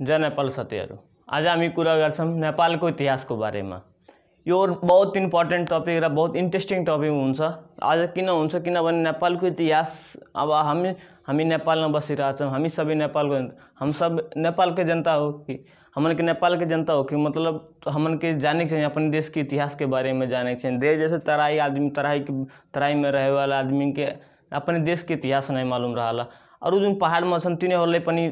जय नेपाल सत्यहरू आज नेपाल को इतिहास को बारे में यो बहुत इंपोर्टेन्ट टपिक रहा बहुत इंट्रेस्टिंग टपिक हो आज किन हुन्छ किनभने इतिहास अब हम हमी हामी नेपालमा हमी सभी नेपाल को हम सब नेपाल के जनता हो कि हमन के नेपाल के जनता हो कि मतलब तो हमन के जाने के चाहिए अपने देश के इतिहास के बारे में जाने के चाहिए देश जैसे तराई आदमी तराई के तराई में रहे वाला आदमी के अपने देश के इतिहास नहीं मालूम रहा और जो पहाड़ में तिनीहरूलाई पनि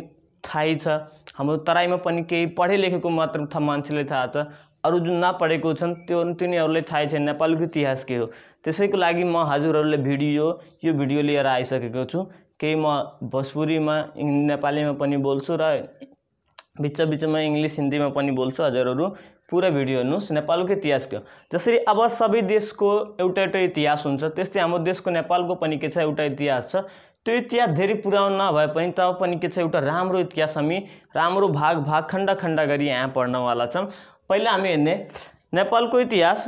थाहै छ हाम्रो तराईमा पनि केही पढे लेखेको मात्र मान्छेले मान्छेलाई थाहा छ अरू जुन नपढेको छन् त्यो तिनीहरूलाई थाहै छैन नेपालको इतिहास के हो त्यसैको लागि म हजुरहरूले भिडियो यो भिडियो लिएर आइसकेको छु केही म भोजपुरीमा नेपालीमा पनि बोल्छु र बिच बिचमा इङ्ग्लिस हिन्दीमा पनि बोल्छु हजुरहरू पुरा भिडियो हेर्नुहोस् नेपालको इतिहास के हो जसरी अब सबै देशको एउटा एउटा इतिहास हुन्छ त्यस्तै हाम्रो देशको नेपालको पनि के छ एउटा इतिहास छ त्यो इतिहास धेरै पुरानो नभए पनि पनि के छ एउटा राम्रो इतिहास हामी राम्रो भाग भाग खण्ड खण्ड गरी यहाँ पढ्नवाला छौँ पहिला हामी हेर्ने नेपालको इतिहास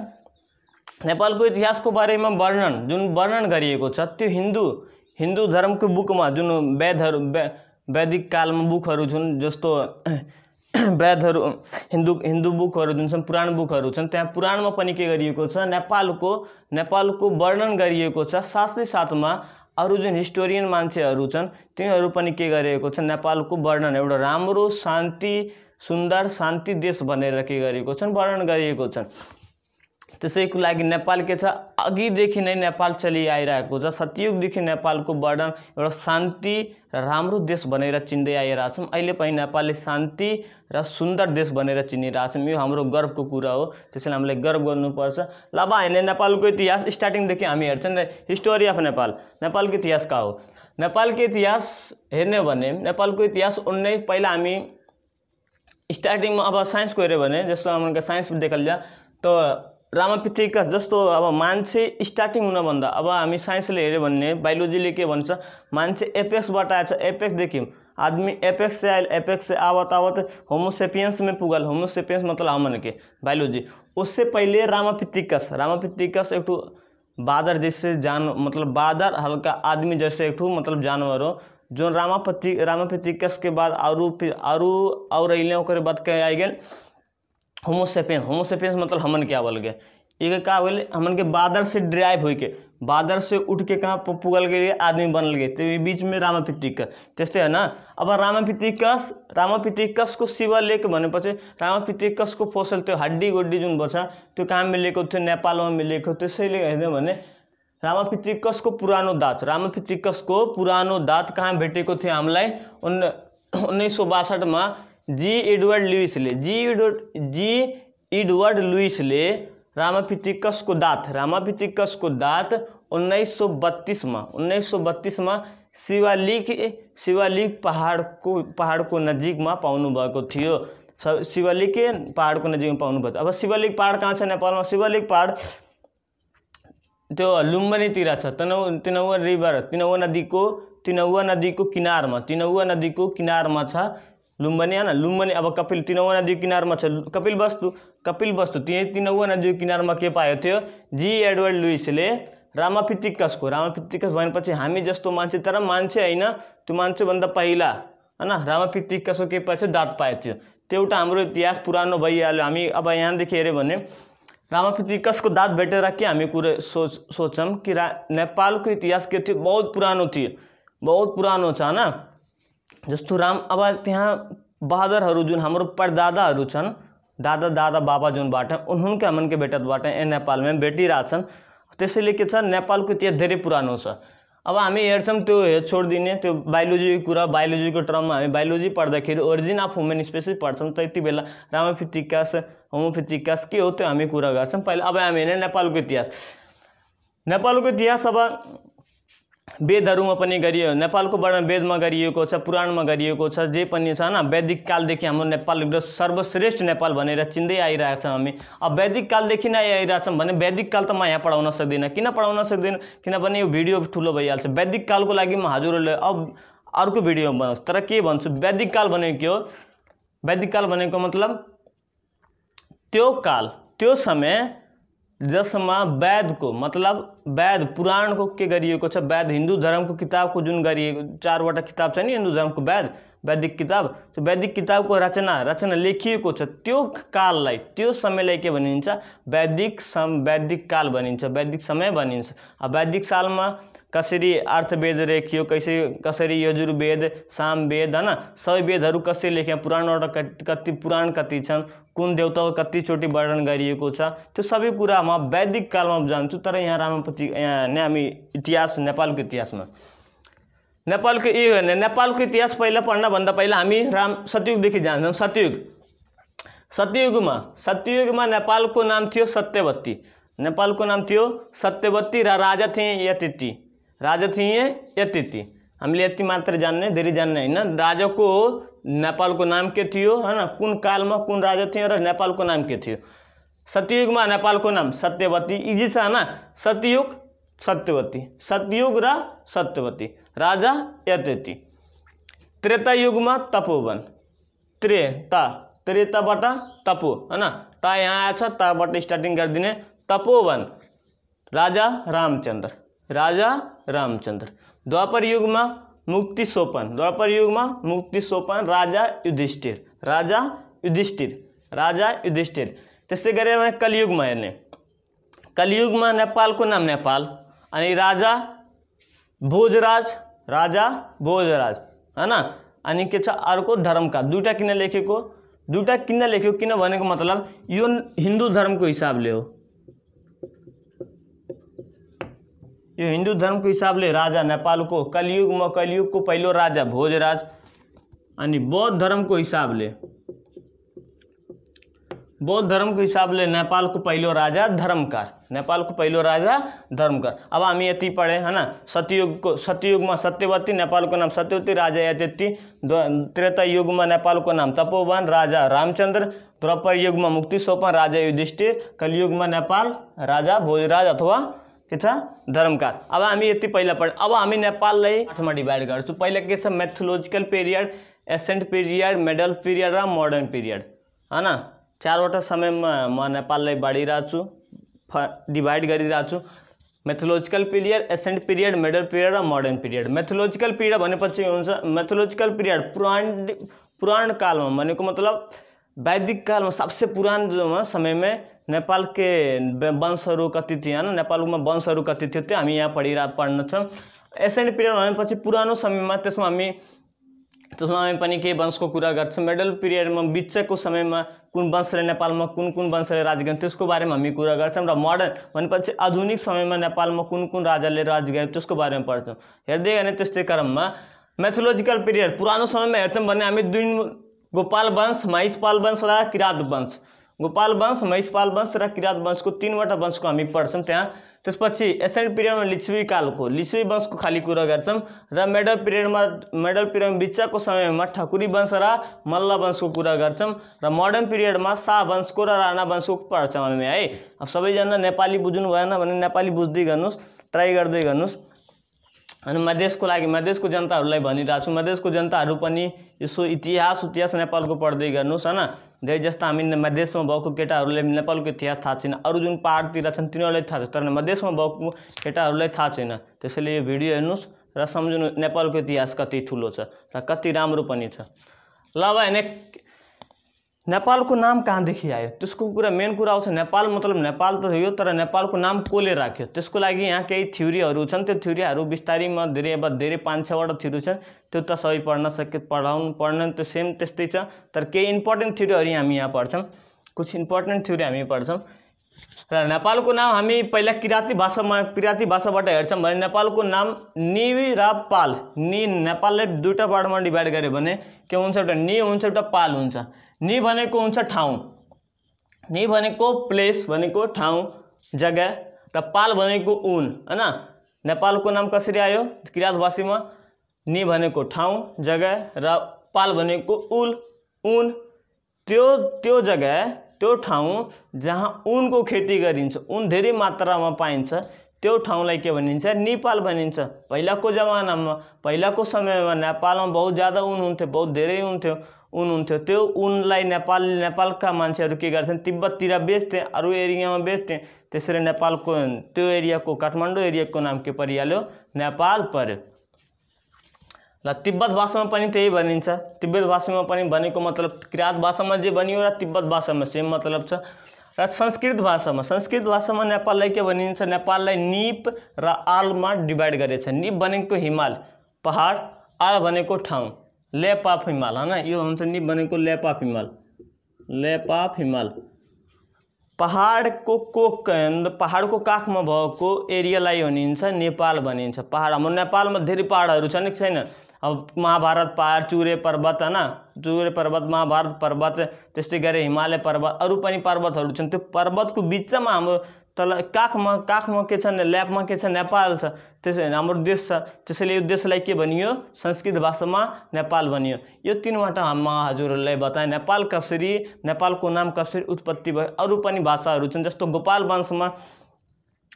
नेपालको इतिहासको बारेमा वर्णन जुन वर्णन गरिएको छ त्यो हिन्दू हिन्दू धर्मको बुकमा जुन वेदहरू वैदिक कालमा बुकहरू छन् जस्तो वेदहरू हिन्दू हिन्दू बुकहरू जुन छन् पुराण बुकहरू छन् त्यहाँ पुराणमा पनि के गरिएको छ नेपालको नेपालको वर्णन गरिएको छ साथै साथमा अरू जुन हिस्टोरियन मान्छेहरू छन् तिनीहरू पनि के गरेको छ नेपालको वर्णन एउटा राम्रो शान्ति सुन्दर शान्ति देश भनेर के गरेको छन् वर्णन गरिएको छन् त्यसैको लागि नेपाल के छ अघिदेखि नै नेपाल चलिआइरहेको छ सतयुगदेखि नेपालको वर्णन एउटा शान्ति राम्रो देश भनेर चिन्दै आइरहेछौँ अहिले पनि नेपालले शान्ति र सुन्दर देश बनेर चिनिरहेको चिनिरहेछौँ यो हाम्रो गर्वको कुरा हो त्यसैले हामीले गर्व गर्नुपर्छ ल अब हामीले नेपालको इतिहास स्टार्टिङदेखि हामी हेर्छौँ नि हिस्टोरी अफ नेपाल नेपालको इतिहास कहाँ हो नेपालको इतिहास हेर्ने हो भने नेपालको इतिहास उन्नै पहिला हामी स्टार्टिङमा अब साइन्सको हेऱ्यो भने जस्तो हाम्रो साइन्सदेखि लिएर त रामापिथिकास जस्तो अब स्टार्टिंग होना हुनभन्दा अब हामी साइन्सले हे बायोलॉजी बायोलोजीले के भन्छ मान्छे आए एपेक्स एपेक्सदेखि आदमी एपेक्स से आए एपेक्स से आवत आवत होमोसेपियंस में पुगल होमोसेपियंस मतलब हमन के बायोलॉजी उससे पहले रामापिथिकस रामापिथिकस एक बादर जैसे जान मतलब बादर हल्का आदमी जैसे एक मतलब जानवर हो जो रामापति रामापिथिकस के बाद और और और अल्ले बाद क्या होमोसेपेंस होमोसेपियंस मतलब हमन क्या बोल गए ये का बोले हमन के बादर से ड्राइव हो के बादर से उठ के कहाँ पुगल गए आदमी बनल गए तो बीच में रामापितिकस जैसे है ना अब रामापितिकस रामापितिकस को शिवा लेके भनेपछि रामापितिकस को फोसल तो हड्डी गुड्डी जो बचा तो कहाँ मिलेको थियो नेपालमा मिलेको त्यसैले हेर्ने भने को पुरानो दाँत को पुरानो दाँत कहाँ भेटे थे हमला उन्नीस सौ सौ में जी एडवर्ड लुइसले जी एडवर्ड जी इडवर्ड लुइसले रामापिथिकसको दाँत रामापिथिकसको दाँत उन्नाइस सौ बत्तिसमा उन्नाइस सौ बत्तिसमा शिवालिक शिवालिक पहाडको पहाडको नजिकमा पाउनुभएको थियो शिवालिक पहाडको नजिकमा थियो अब शिवालिक पहाड कहाँ छ नेपालमा शिवालिक पहाड त्यो लुम्बनीतिर छ तनौ तिनौवा रिभर तिनौवा नदीको तिनौवा नदीको किनारमा तिनौवा नदीको किनारमा छ लुम्बनी होइन लुम्बनी अब कपिल तिनौवा તિનૌવા किनारमा छ कपिल वस्तु कपिल वस्तु त्यही तिनौवा નદી किनारमा के पाएको थियो जी एडवर्ड लुइसले रामाफितिक्कसको रामाफितिक्कस भनेपछि हामी जस्तो मान्छे तर मान्छे होइन त्यो मान्छेभन्दा पहिला होइन रामाफितिक्कसको के पाएको थियो दाँत पाएको थियो त्यो एउटा हाम्रो इतिहास पुरानो भइहाल्यो हामी अब यहाँदेखि हेऱ्यो भने रामाफितिक्कसको दात भेटेर के हामी कुरो सोच सोच्छौँ कि रा नेपालको इतिहास के थियो बहुत पुरानो थियो बहुत पुरानो छ होइन जस्तु राम अब तैं बहादुर जो हमारे परदादा छन दादा दादा बाबा जो बाटे उनके मन के बेटा बाटे ए नेपालमा भेटिरहेछन् त्यसैले के नेपाल को इतिहास धेरे पुरानो छ अब तो बायोलॉजी त्यो कुछ बायोलॉजी बायोलोजीको कुरा में हम बायोलॉजी पढ़ा खेल ओरिजिन अफ ह्युमन पढ़् तो ये बेला रामोफितिकास होमोफितिकास के हो तो हम कुरा गर्छौँ पहिला अब हामी हेर्ने नेपालको इतिहास नेपालको इतिहास अब वेदहरूमा पनि गरियो नेपालको वर्णन वेदमा गरिएको छ पुराणमा गरिएको छ जे पनि छ होइन वैदिक कालदेखि हाम्रो नेपाल एउटा सर्वश्रेष्ठ नेपाल भनेर चिन्दै आइरहेको छौँ हामी अब वैदिक कालदेखि नै आइरहेछौँ भने वैदिक काल त म यहाँ पढाउन सक्दिनँ किन पढाउन सक्दिनँ किनभने यो भिडियो ठुलो भइहाल्छ वैदिक कालको लागि म हजुरहरूले अब अर्को भिडियो बनाउँछु तर के भन्छु वैदिक काल भनेको के हो वैदिक काल भनेको मतलब त्यो काल त्यो समय जसमा वैद को मतलब वैद पुराण को के गरीब को अच्छा वैद हिंदू धर्म को किताब को जुन गरीब चार वटा किताब छ हिंदू धर्म को वैद वैदिक किताब तो वैदिक को रचना रचना लेखी अच्छा तो काल काललाई समय के भाई वैदिक सम वैदिक काल भैदिक वैदिक समय भाई वैदिक में कसरी अर्थवेद लेखियो कसरी कसरी यजुर्वेद सामवेद होइन सबै वेदहरू कसरी लेख्यो पुराणबाट कति कति पुराण कति छन् कुन देउताको कतिचोटि वर्णन गरिएको छ त्यो सबै कुरा म वैदिक कालमा जान्छु तर यहाँ रामपति यहाँ हामी इतिहास नेपालको इतिहासमा नेपालको यो होइन नेपालको इतिहास पहिला पढ्नभन्दा पहिला हामी राम सतयुगदेखि जान्छौँ सतयुग सत्ययुगमा सत्ययुगमा नेपालको नाम थियो सत्यवती नेपालको नाम थियो सत्यवती र राजा थिए यतिटी राजा थी हामीले यति मात्र है ना राजा को नेपाल को नाम के थियो होइन कुन में कुन राजा और नेपाल को नाम के थियो नेपाल को नाम सत्यवती इजी है ना सत्ययुग सत्यवती सत्ययुग र सत्यवती राजा युग में तपोवन त्रेता बट तपो ना ता यहाँ आएछ स्टार्टिंग कर दिने तपोवन राजा रामचंद्र राजा रामचंद्र द्वापर युग में मुक्ति सोपन द्वापर युग में मुक्ति सोपन राजा युधिष्ठिर राजा युधिष्ठिर राजा युधिष्ठिर तस्ते गए कलयुग में हेने कलयुग में नेपाल को नाम नेपाल राजा भोजराज राजा भोजराज है ना अर्क धर्म का दुटा किन लेखे दुटा कि लेख्य कभी मतलब यो हिंदू धर्म को हिसाब से हो ये हिंदू धर्म के हिसाब से राजा नेपाल को कलयुग में कलयुग को पहलो राजा भोजराज यानी बौद्ध धर्म को हिसाब से बौद्ध धर्म के हिसाब से नेपाल को पहलो राजा धर्मकार नेपाल को पहलो राजा धर्मकार अब हम ये पढ़े है ना सतयुग को सतयुग में सत्यवती नेपाल को नाम सत्यवती राजा यति त्रेता युग में नेपाल को नाम तपोवन राजा रामचंद्र द्रौपदी युग में मुक्ति सोपन राजा युधिष्ठिर कलयुग में नेपाल राजा भोजराज अथवा के छ धर्मकार अब हामी यति पहिला पढ अब हामी नेपाललाई आठमा डिभाइड गर्छौँ पहिला के छ mythological period ancient period medieval period र मोडर्न पिरियड होइन चारवटा समयमा म नेपाललाई बाँडिरहेको छु फ divide mythological period ancient period medieval period र मोडर्न पिरियड मेथोलोजिकल पिरियड भनेपछि हुन्छ मेथोलोजिकल पिरियड पुराण पुराण कालमा भनेको मतलब वैदिक कालमा सबसे पुरानो समयमा नेपालकै वंशहरू कति थिए होइन नेपालमा वंशहरू कति थियो त्यो हामी यहाँ पढिरह पढ्नेछौँ एसेन्ट पिरियड भनेपछि पुरानो समयमा त्यसमा हामी त्यसमा हामी पनि केही वंशको कुरा गर्छौँ मिडल पिरियडमा बिचको समयमा कुन वंशले नेपालमा कुन कुन वंशले राज गर्यो त्यसको बारेमा हामी कुरा गर्छौँ र मोडर्न भनेपछि आधुनिक समयमा नेपालमा कुन कुन राजाले राज गयो त्यसको बारेमा पढ्छौँ हेर्दै गयो त्यस्तै क्रममा मेथोलोजिकल पिरियड पुरानो समयमा हेर्छौँ भने हामी दुई गोपाल वंश महिषपाल वंश र किरात वंश गोपाल वंश महिषपाल वंश र किराँत वंशको तिनवटा वंशको हामी पढ्छौँ त्यहाँ त्यसपछि एसेन्ट पिरियडमा लिच्छवी कालको लिच्छवी वंशको खालि कुरा गर्छौँ र मेडल पिरियडमा मेडल पिरियड बिचको समयमा ठकुरी वंश र मल्ल वंशको कुरा गर्छौँ र मोडर्न पिरियडमा शाह वंशको र राणा वंशको पढ्छौँ हामी है अब सबैजना नेपाली बुझ्नु भएन भने नेपाली बुझ्दै गर्नुहोस् ट्राई गर्दै गर्नुहोस् अनि मधेसको लागि मधेसको जनताहरूलाई भनिरहेको छु मधेसको जनताहरू पनि यसो इतिहास उतिहास नेपालको पढ्दै गर्नुहोस् होइन धेरै जस्तो हामी मधेसमा भएको केटाहरूले नेपालको इतिहास थाहा छैन अरू जुन पाहाडतिर छन् तिनीहरूलाई थाहा छ तर मधेसमा भएको केटाहरूलाई थाहा छैन त्यसैले यो भिडियो हेर्नुहोस् र सम्झनु नेपालको इतिहास कति ठुलो छ र कति राम्रो पनि छ ल अब होइन नेपालको नाम कहाँदेखि आयो त्यसको कुरा मेन कुरा आउँछ नेपाल मतलब नेपाल त थियो तर नेपालको नाम कसले राख्यो त्यसको लागि यहाँ केही थ्योरीहरू छन् त्यो थ्योरीहरू बिस्तारीमा धेरै अब धेरै पाँच छवटा थ्योरी छन् त्यो त सबै पढ्न सके पढाउनु पढ्न त्यो सेम त्यस्तै छ तर केही इम्पोर्टेन्ट थ्योरीहरू हामी यहाँ पढ्छौँ कुछ इम्पोर्टेन्ट थ्योरी हामी पढ्छौँ र हाँ, नेपालको नाम हामी पहिला किराँती भाषामा किराँती भाषाबाट हेर्छौँ भने को नाम निवी राल नी नि दुटा पार्ट में डिभाइड गए के हुन्छ एउटा नि हुन्छ एउटा पाल हुन्छ नि भनेको हुन्छ ठाउँ नि भनेको प्लेस भनेको ठाउँ जग्गा र पाल भनेको उन होइन नेपालको नाम कसरी आयो किराँत में नि भनेको ठाउँ जग्गा र पाल को उल ऊन त्यो त्यो जगह त्यो ठाउँ जहाँ उनको खेती गरिन्छ उन धेरै मात्रामा पाइन्छ त्यो ठाउँलाई के भनिन्छ नेपाल भनिन्छ पहिलाको जमानामा पहिलाको समयमा नेपालमा बहुत ज्यादा उन हुन्थ्यो बहुत धेरै हुन्थ्यो उन हुन्थ्यो त्यो उनलाई नेपाल नेपालका मान्छेहरू के गर्छन् तिब्बततिर बेच्थे अरू एरियामा बेच्थेँ त्यसरी नेपालको त्यो एरियाको काठमाडौँ एरियाको नाम के परिहाल्यो नेपाल पर्यो र तिब्बत भाषामा पनि त्यही भनिन्छ तिब्बत भाषामा पनि भनेको मतलब किराँत भाषामा जे भनियो र तिब्बत भाषामा सेम मतलब छ र संस्कृत भाषामा संस्कृत भाषामा नेपाललाई के भनिन्छ नेपाललाई निप र आलमा डिभाइड गरेछ निप भनेको हिमाल पहाड आल भनेको ठाउँ लेप अफ हिमाल होइन यो हुन्छ निप भनेको लेप अफ हिमाल लेप अफ हिमाल पहाडको कोक पहाडको काखमा भएको एरियालाई भनिन्छ नेपाल भनिन्छ पहाड हाम्रो नेपालमा धेरै पाहाडहरू छन् कि छैन अब महाभारत पहाड चुरे पर्वत होइन चुरे पर्वत महाभारत पर्वत त्यस्तै गरेर हिमालय पर्वत अरू पनि पर्वतहरू छन् त्यो पर्वतको बिचमा हाम्रो तल काखमा काखमा के छ ल्यापमा के छ नेपाल छ त्यसै हाम्रो देश छ त्यसैले यो देशलाई के भनियो संस्कृत भाषामा नेपाल भनियो यो तिनवटा म हजुरहरूलाई बताएँ नेपाल कसरी नेपालको नाम कसरी उत्पत्ति भयो अरू पनि भाषाहरू छन् जस्तो गोपाल वंशमा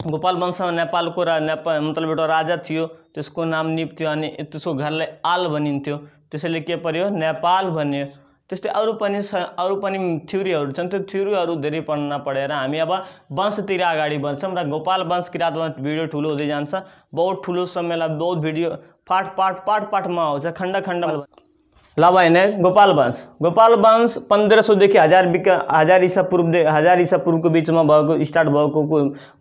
गोपाल वंशमा नेपालको रा नेपाल मतलब एउटा राजा थियो त्यसको नाम निप थियो अनि त्यसको घरलाई आल भनिन्थ्यो त्यसैले के पर्यो नेपाल भन्यो त्यस्तै अरू पनि अरू पनि थ्युरीहरू छन् त्यो थ्युरीहरू धेरै पढ्न पढेर हामी अब वंशतिर अगाडि बढ्छौँ र गोपाल वंश किराँतमा भिडियो ठुलो हुँदै जान्छ बहुत ठुलो समयलाई बहुत भिडियो पार्ट पार्ट पार्ट पार्टमा आउँछ खण्ड खण्डमा लावा इन्हें गोपाल वंश गोपाल वंश पंद्रह सौ देखिए हजार हजार ईसा पूर्व हजार ईसा पूर्व के बीच में स्टार्ट भाग को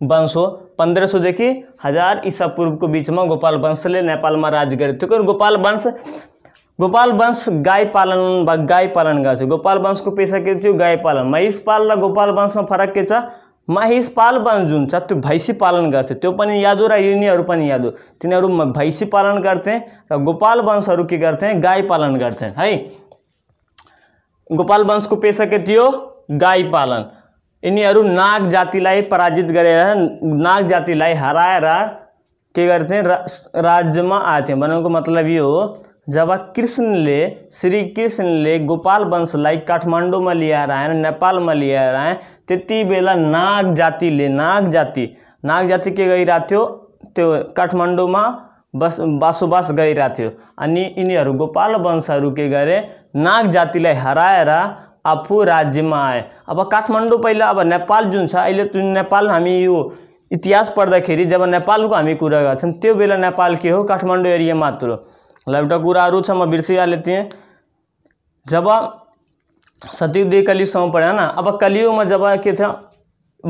वंश हो पंद्रह सौ देखिए हजार ईसा पूर्व के बीच में गोपाल नेपाल में राज गरेको तो थियो गोपाल वंश गोपाल वंश गाय पालन गाय पालन कर गोपाल को पेशा के थियो गाय पालन महिष पाल गोपाल वंश में फरक के माहिसपाल पाल जुन जो भैंसी पालन करते तो याद हो रहा यिनीहरू याद हो तिनीहरू भैंसी पालन करते गोपाल वंशहरू के हैं गाय पालन हैं हाई गोपाल वंश को पेशा के थी गाय पालन यिनीहरू नाग जाति पराजित कर नाग जाति हराएर के करते राज्य में आते मतलब ये हो जब कृष्ण ले श्री कृष्ण ले गोपाल वंश लाई काठमांडू में लिया रहा नेपाल में लिया रहा तेती बेला नाग जाति ले नाग जाति नाग जाति के गई राथ्यो तो काठमांडू में बस बासोबास गई राथ्यो अनि यिनीहरू गोपाल के गए नाग जातिलाई हराएर राज्य में आए अब काठमांडू पैला अब नेपाल जो छ अहिले नेपाल हामी यो इतिहास पढ़ाखे जब नेपाल को हमी कुरा बेला नेपाल के हो काठमांडू एरिया मात्र लैपटॉप आरूच हम बिरसी आ लेती हैं जब सती दे कली सम पड़े ना अब कलियुग में जब के थे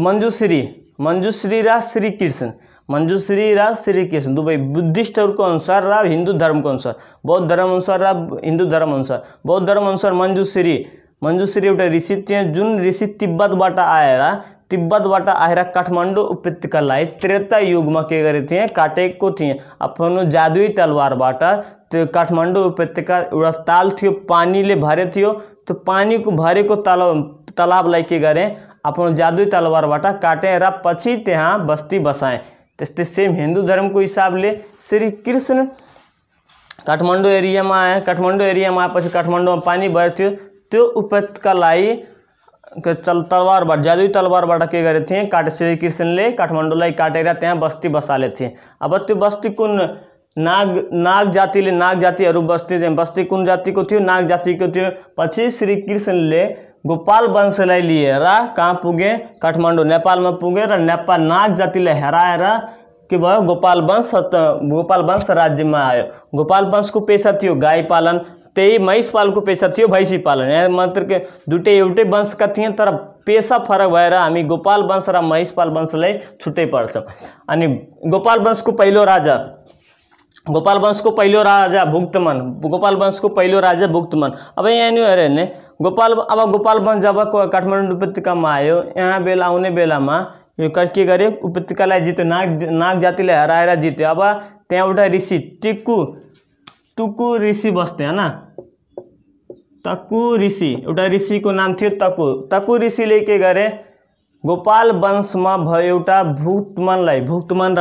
मंजूश्री मंजूश्री रा श्री कृष्ण मंजूश्री रा श्री कृष्ण दुबई बुद्धिस्ट को अनुसार रा हिंदू धर्म को अनुसार बौद्ध धर्म अनुसार रा हिंदू धर्म अनुसार बौद्ध धर्म अनुसार मंजूश्री मंजूश्री एट ऋषि थे जो ऋषि तिब्बत तिब्बतबाट आएर तिब्बतबाट आएर काठमाडौँ उपत्यकालाई त्रेता युगमा के थे काटे को थे आफ्नो जादुई तलवारबाट तो काठमांडू उपत्यका ताल थियो पानी ले भरे थियो तो पानी को भरे को तालाब तालाब लैके गरे अपन जादुई तलवारबाट काटेर पछि त्यहाँ बस्ती बसाएँ त्यस्तै तो सेम हिन्दू धर्मको हिसाबले श्री कृष्ण काठमाडौँ एरियामा आए काठमाडौँ एरियामा आएपछि काठमाडौँमा पानी भएर थियो त्यो उपत्यकालाई चल तलवारबाट जादुई तलवारबाट के गरेको थिएँ काट श्री कृष्णले काठमाडौँलाई काटेर त्यहाँ बस्ती बसाले थिएँ अब त्यो बस्ती कुन नाग नाग जाति ले नाग जाति अरु बस्ती दे बस्ती कुन जाति को थी नाग जाति को थी पछि श्री कृष्ण ले गोपाल वंशलाई लिएर कहाँ पुगे नेपाल में पुगे र नेपाल नाग जातिलाई रा, के भयो गोपाल वंश गोपाल वंश में आयो गोपाल को पेशा थी गाय पालन त्यही महिष को पेशा थी भैंसी पालन यहाँ मतलब के के एवटे वंश का थी तर पेशा फरक भर हमी गोपाल वंश र महिषपाल वंश छुट्टै पड़ अनि गोपाल को पेलो राजा गोपाल वंश को पहले राजा भुक्तमन गोपाल वंश को पहले राजा भुक्तमन अब यहाँ ने गोपाल अब गोपाल वंश जब उपत्य में आयो यहाँ बेला आने बेला यो के गए उपत्यकालाई जित्यो नाग नाग जाति हराएर जित्यो अब त्यहाँ ऋषि टिक्कू टुक्कु ऋषि बस्ते है ना तक्कु ऋषि ऋषि को नाम थियो तक्कु तक्कु ऋषिले के गरे गोपाल वंश में एउटा भुक्तमनलाई भुक्तमन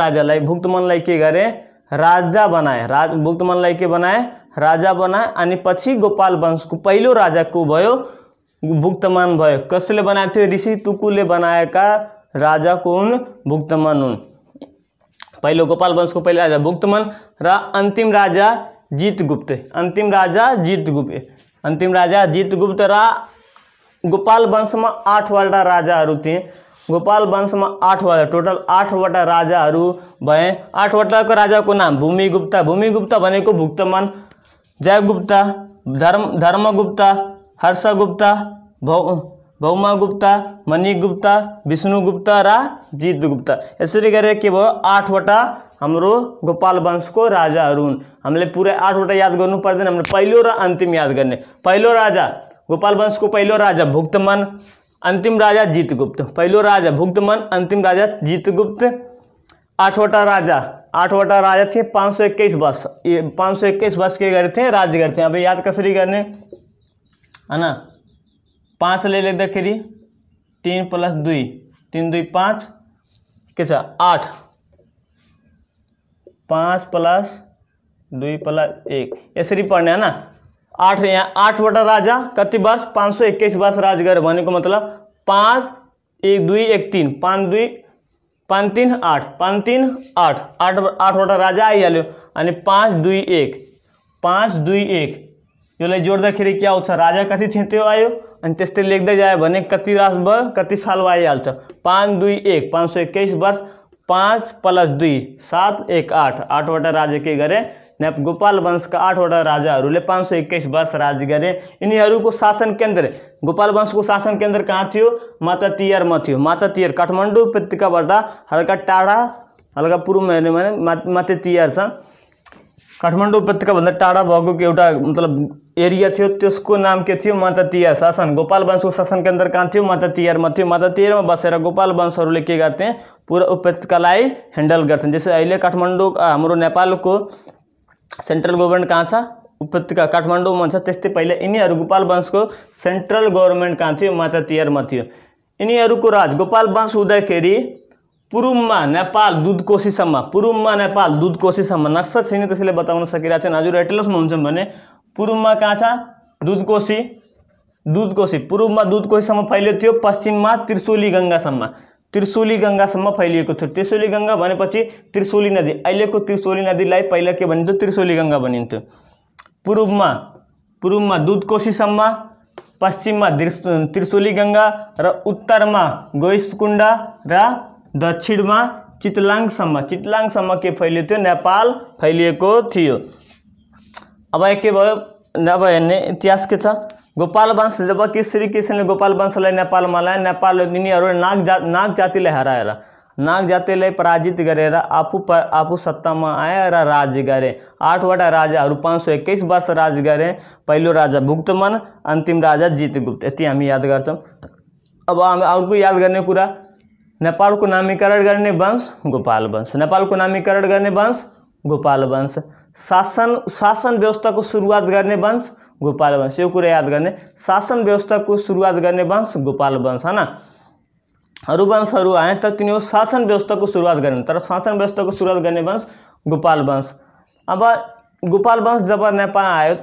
भुक्तमन लाई के गरे राजा बनाए राज गुप्तमन के बनाए राजा बनाए अच्छी गोपाल गोपाल को पहिलो राजा को भो भुक्तमान भयो कसले बनाए थे ऋषि तुकुले बनाया राजा को हुन् भुक्तमान उन पहिलो गोपाल को पहिलो राजा भुक्तमन रा अंतिम राजा जितगुप्त अंतिम राजा जितगुप्त अंतिम राजा गुप्त रा गोपाल में आठवटा राजाहरू थे गोपाल वंश में आठ टोटल आठवटा आठवटा को राजा को नाम भूमिगुप्त भूमिगुप्त भुक्तमन जयगुप्त धर्म धर्मगुप्त हर्षगुप्त भौ भौमागुप्त मणिगुप्त विष्णुगुप्त रीतगुप्त इसी यसरी गरेर आठवटा हम गोपाल वंश को राजा हमें पूरे आठवटा याद कर पर्दन हमें पैलो र अंतिम याद करने पैलो राजा गोपाल वंश को पैलो राजा भुक्तमन अंतिम राजा जीतगुप्त पहलो राजा भुक्तमन अंतिम राजा जीतगुप्त आठवटा राजा आठवटा राजा थे पाँच सौ इक्कीस वर्ष ये पाँच सौ इक्कीस वर्ष के गए थे राज्य गए थे अब याद कसरी करने है ना पाँच ले लेते खीरी तीन प्लस दुई तीन दुई पाँच कैसा आठ पाँच प्लस दुई प्लस एक ऐसे ही है ना आठ यहाँ आठ वटा राजा कति वर्ष पाँच सौ इक्कीस वर्ष राज गए मतलब पाँच एक दुई एक तीन पाँच दुई पाँच तीन आठ पाँच तीन आठ आठ आठवटा राजा आइहाल्यो अनि पाँच दुई एक पाँच दुई एक यसलाई जोड्दाखेरि क्या आउँछ राजा कति थिए आयो अस्ते त्यस्तै जाए जायो कति रास कति साल हाल पाँच दुई एक पाँच सौ इक्कीस वर्ष पाँच प्लस दुई सात एक आठ आठवटा राजा के गरे नेप गोपाल वंश का आठवटा राजा पांच सौ इक्कीस वर्ष राज गरे को शासन केन्द्र गोपाल वंश को शासन केन्द्र कहाँ थी माता में थी माता तिहार काठमाडौँ उपत्यकाबाट हल्का टाड़ा हल्का पूर्व में भने माते तिहार छ काठमाडौँ टाड़ा भग भएको एटा मतलब एरिया थियो उसको नाम के थियो माता तिहार शासन गोपाल वंश को शासन केन्द्र कहाँ थियो माता में थी माता में बसर गोपाल वंश के गर्थेँ पुरा उपत्यकालाई ह्यान्डल गर्थेँ जस्तै अहिले काठमाडौँ सेंट्रल गवर्नमेंट कहाँ छ उपत्यका काठमाडौँमा में त्यस्तै पहिला यिनीहरू गोपाल को सेंट्रल गवर्नमेंट कहाँ थी माता थी थियो को राज गोपाल वंश हुँदाखेरि पूर्वमा नेपाल दुधकोशीसम्म पूर्वमा नेपाल दुधकोशीसम्म नक्सा छैन त्यसैले बताउन सकिरहेको छैन हजुर एटलसमा हुन्छौँ कोशी पूर्वमा कहाँ छ दुधकोशी दुधकोशी पूर्वमा दुधकोशीसम्म फैलियो पश्चिम में त्रिशुली गंगासम त्रिशुली गङ्गासम्म फैलिएको थियो गंगा बने भनेपछि त्रिशूली नदी अहिलेको त्रिशुली नदीलाई पहिला के भनिन्थ्यो त्रिशुली गङ्गा भनिन्थ्यो पूर्वमा पूर्वमा पश्चिम में त्रिशूली गंगा र में गोइसकुण्डा र में चितलांगसम चितलांगसम के फैलिएको थियो नेपाल फैलिएको थी अब के भयो अब इतिहास के गोपाल वंश जब कि श्री कृष्ण गोपाल वंश लय नेपाल मलय नेपाल और नाग जा नाग जाति लय रहा नाग जाति लय पराजित रहा आपू पर आफू सत्तामा आएर राज गरे आठवटा और पाँच सौ इक्कीस वर्ष राज करे पहलो राजा भुक्तमन अंतिम राजा गुप्त ये हम याद कर अब हामी अर्को याद करने कुरा को नामीकरण करने वंश गोपाल वंश नेपाल को नामीकरण करने वंश गोपाल वंश शासन शासन व्यवस्था को शुरुआत करने वंश गोपाल वंश ये कुरा याद करने शासन व्यवस्था को सुरुआत करने वंश गोपाल वंश है अरु वंशहरू आए तो तिनीहरू शासन को सुरुआत करने तर शासन व्यवस्था को सुरुआत करने वंश गोपाल वंश अब गोपाल वंश जब नेपाल आयो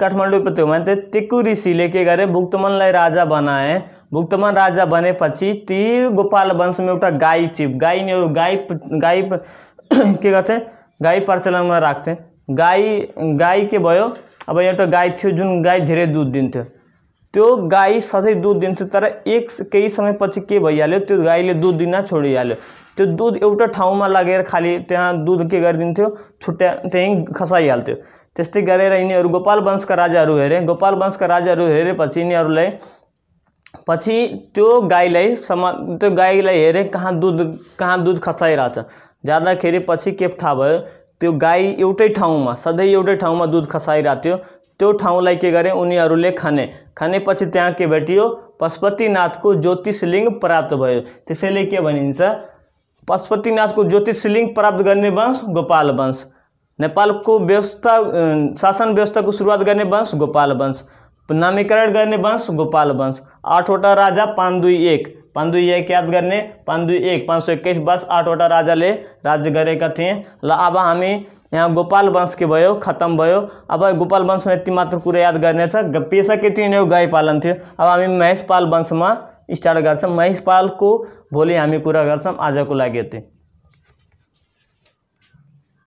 काठमाडौँ प्रत्युमा त्यो तेक्कु ऋषिले के गरे भुक्तमन राजा बनाए भुक्तमन राजा बने बनेपछि ती गोपाल में एउटा गाई चिप गाई गाई गाई के गर्थे प्रचलन में राख्थे गाई गाई के भयो अब यहाँ एउटा तो गाई थियो जुन गाई धेरै दुध दिन्थ्यो त्यो गाई सधैँ दुध दिन्थ्यो तर एक कई समय समयपछि के भैया तो गाय ने दूध दिना दुध हाल तो दूध एवं ठाव में लगे खाली तैं तो दूध के गरिदिन्थ्यो छुट्या खसाई खसाइहाल्थ्यो त्यस्तै गरेर यिनीहरू गोपाल वंश का राजा हेरे गोपाल वंशका राजाहरू हेरेपछि यिनीहरूलाई पछि त्यो गाईलाई समा त्यो गाईलाई हेरे कहाँ दूध कहाँ रह ज्यादा खेल पछि के थाहा भो तो गाई एवट ठाव सधैँ एउटै ठाउँमा दूध खसाई थियो त्यो ठाउँलाई के करें उन्नी खाने पीछे त्या के पशुपतिनाथ को ज्योतिषलिंग प्राप्त भो ते के भनिन्छ पशुपतिनाथको प्राप्त करने वंश गोपाल वंश को व्यवस्था शासन व्यवस्था को सुरुआत करने वंश गोपाल वंश नामीकरण करने वंश गोपाल वंश आठवटा राजा पांच दुई एक पंदु एक याद करने पंदु एक पाँच सौ इक्कीस वर्ष आठवटा राजा ने राज्य गरेका अब हमी यहाँ गोपाल वंश के भो खत्म भो अब गोपाल वंश में ये मात्र कुरा याद करने पेशा के थी गाय पालन थे अब हम महेशपाल वंश में स्टार्ट महेशपाल को भोलि हामी कुरा आज को लगी यति